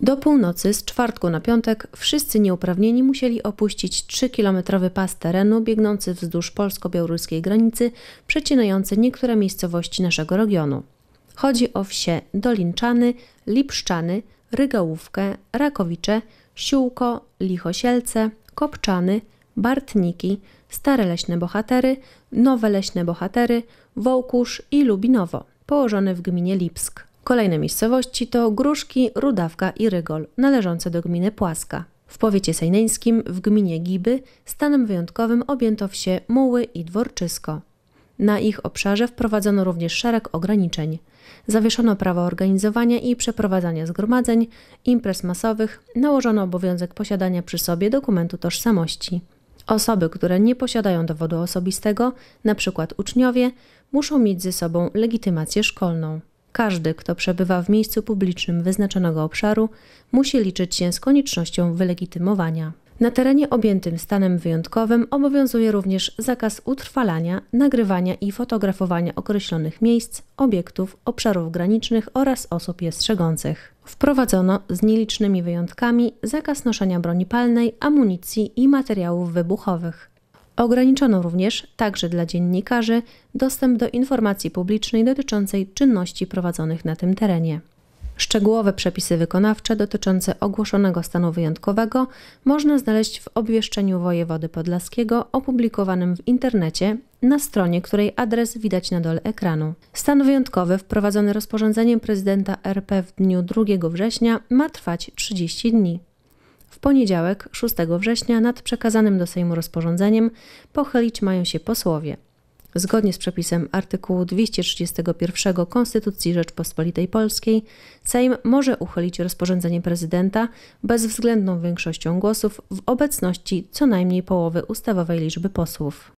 Do północy z czwartku na piątek wszyscy nieuprawnieni musieli opuścić 3-kilometrowy pas terenu biegnący wzdłuż polsko-białoruskiej granicy, przecinający niektóre miejscowości naszego regionu. Chodzi o wsie Dolinczany, Lipszczany, Rygałówkę, Rakowicze, Siółko, Lichosielce, Kopczany, Bartniki, Stare Leśne Bohatery, Nowe Leśne Bohatery, Wołkusz i Lubinowo, położone w gminie Lipsk. Kolejne miejscowości to Gruszki, Rudawka i Rygol, należące do gminy Płaska. W powiecie sejneńskim w gminie Giby stanem wyjątkowym objęto wsie Muły i Dworczysko. Na ich obszarze wprowadzono również szereg ograniczeń. Zawieszono prawo organizowania i przeprowadzania zgromadzeń, imprez masowych, nałożono obowiązek posiadania przy sobie dokumentu tożsamości. Osoby, które nie posiadają dowodu osobistego, np. uczniowie, muszą mieć ze sobą legitymację szkolną. Każdy, kto przebywa w miejscu publicznym wyznaczonego obszaru, musi liczyć się z koniecznością wylegitymowania. Na terenie objętym stanem wyjątkowym obowiązuje również zakaz utrwalania, nagrywania i fotografowania określonych miejsc, obiektów, obszarów granicznych oraz osób je strzegących. Wprowadzono z nielicznymi wyjątkami zakaz noszenia broni palnej, amunicji i materiałów wybuchowych. Ograniczono również, także dla dziennikarzy, dostęp do informacji publicznej dotyczącej czynności prowadzonych na tym terenie. Szczegółowe przepisy wykonawcze dotyczące ogłoszonego stanu wyjątkowego można znaleźć w obwieszczeniu wojewody podlaskiego opublikowanym w internecie na stronie, której adres widać na dole ekranu. Stan wyjątkowy wprowadzony rozporządzeniem prezydenta RP w dniu 2 września ma trwać 30 dni w poniedziałek 6 września nad przekazanym do Sejmu rozporządzeniem pochylić mają się posłowie. Zgodnie z przepisem artykułu 231 Konstytucji Rzeczpospolitej Polskiej, Sejm może uchylić rozporządzenie prezydenta bezwzględną większością głosów w obecności co najmniej połowy ustawowej liczby posłów.